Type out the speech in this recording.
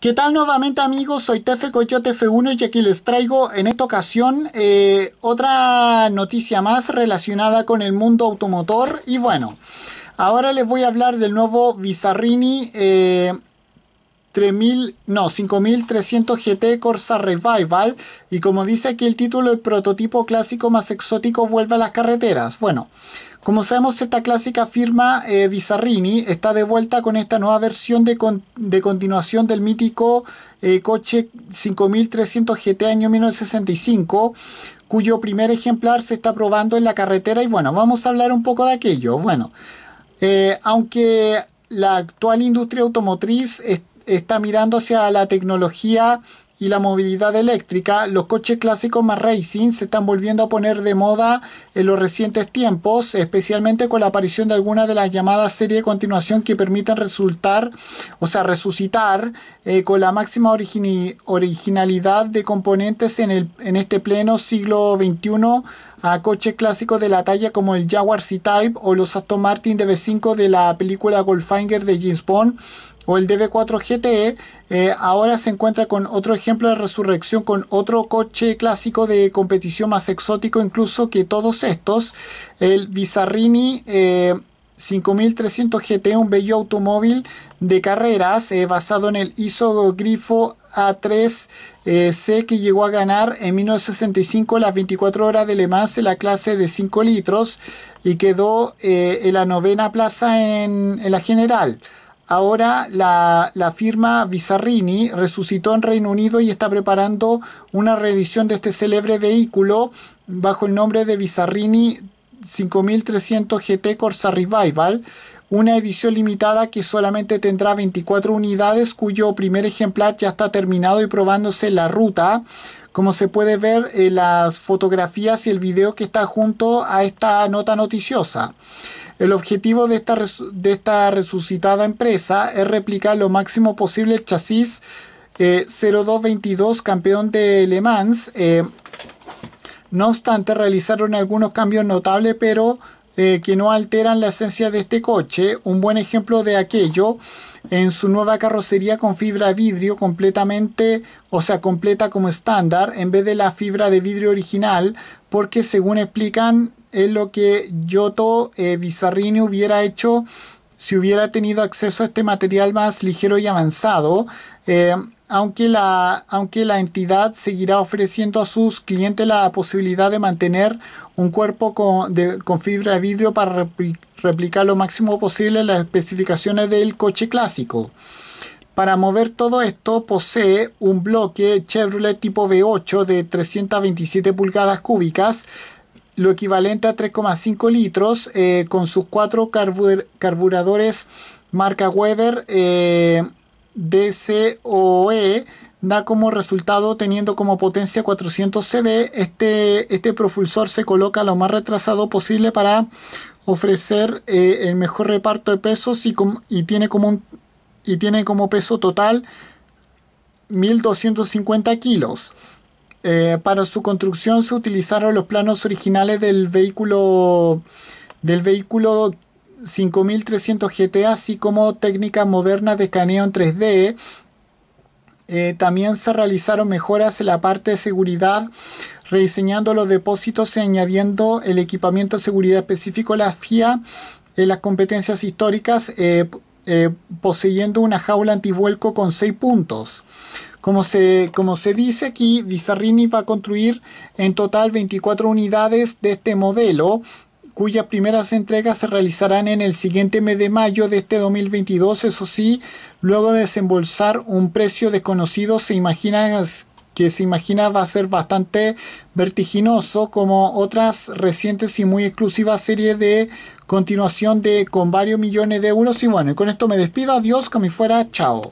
¿Qué tal nuevamente amigos? Soy Tefe Coyote F1 y aquí les traigo en esta ocasión eh, otra noticia más relacionada con el mundo automotor y bueno, ahora les voy a hablar del nuevo Bizarrini eh, no, 5300 GT Corsa Revival y como dice aquí el título el prototipo clásico más exótico vuelve a las carreteras. Bueno, como sabemos, esta clásica firma eh, Bizarrini está de vuelta con esta nueva versión de, continuación del mítico eh, coche 5300 GT año 1965, cuyo primer ejemplar se está probando en la carretera. Y bueno, vamos a hablar un poco de aquello. Bueno, eh, aunque la actual industria automotriz está mirando hacia la tecnología y la movilidad eléctrica, los coches clásicos más racing se están volviendo a poner de moda en los recientes tiempos, especialmente con la aparición de algunas de las llamadas series de continuación que permiten resultar, o sea, resucitar eh, con la máxima originalidad de componentes en, el, en este pleno siglo XXI a coches clásicos de la talla como el Jaguar C-Type o los Aston Martin DB5 de la película Goldfinger de James Bond o el DB4 GTE, eh, ahora se encuentra con otro ejemplo de resurrección, con otro coche clásico de competición más exótico incluso que todos estos, el Bizarrini. Eh, 5300 GT, un bello automóvil de carreras eh, basado en el Grifo A3C eh, que llegó a ganar en 1965 las 24 horas de Le Mans en la clase de 5 litros y quedó eh, en la novena plaza en, la general. Ahora la, la, firma Bizarrini resucitó en Reino Unido y está preparando una reedición de este célebre vehículo bajo el nombre de Bizarrini 5300 GT Corsa Revival, una edición limitada que solamente tendrá 24 unidades cuyo primer ejemplar ya está terminado y probándose la ruta. Como se puede ver en eh, las fotografías y el video que está junto a esta nota noticiosa. El objetivo de esta, de esta resucitada empresa es replicar lo máximo posible el chasis 0222 eh, campeón de Le Mans. Eh, no obstante, realizaron algunos cambios notables, pero eh, que no alteran la esencia de este coche. Un buen ejemplo de aquello en su nueva carrocería con fibra vidrio completamente, o sea, completa como estándar, en vez de la fibra de vidrio original, porque según explican, es lo que Giotto eh, Bizarrini hubiera hecho si hubiera tenido acceso a este material más ligero y avanzado. Eh, aunque la, aunque la entidad seguirá ofreciendo a sus clientes la posibilidad de mantener un cuerpo con, fibra de vidrio para replicar lo máximo posible las especificaciones del coche clásico. Para mover todo esto posee un bloque Chevrolet tipo V8 de 327 pulgadas cúbicas, lo equivalente a 3,5 litros, eh, con sus cuatro carburadores marca Weber. Eh, DCOE da como resultado teniendo como potencia 400 CV. Este, este propulsor se coloca lo más retrasado posible para ofrecer eh, el mejor reparto de pesos y, tiene como y tiene como peso total 1250 kilos. Eh, para su construcción se utilizaron los planos originales del vehículo del vehículo 5300 GTA, así como técnicas modernas de escaneo en 3D. Eh, también se realizaron mejoras en la parte de seguridad, rediseñando los depósitos y añadiendo el equipamiento de seguridad específico de la FIA en las competencias históricas, eh, eh, poseyendo una jaula antivuelco con 6 puntos. Como se, como se, dice aquí, Bizarrini va a construir en total 24 unidades de este modelo, cuyas primeras entregas se realizarán en el siguiente mes de mayo de este 2022. Eso sí, luego de desembolsar un precio desconocido, se imagina que se imagina va a ser bastante vertiginoso como otras recientes y muy exclusivas series de continuación de con varios millones de euros y bueno, con esto me despido, adiós, como fuera, chao.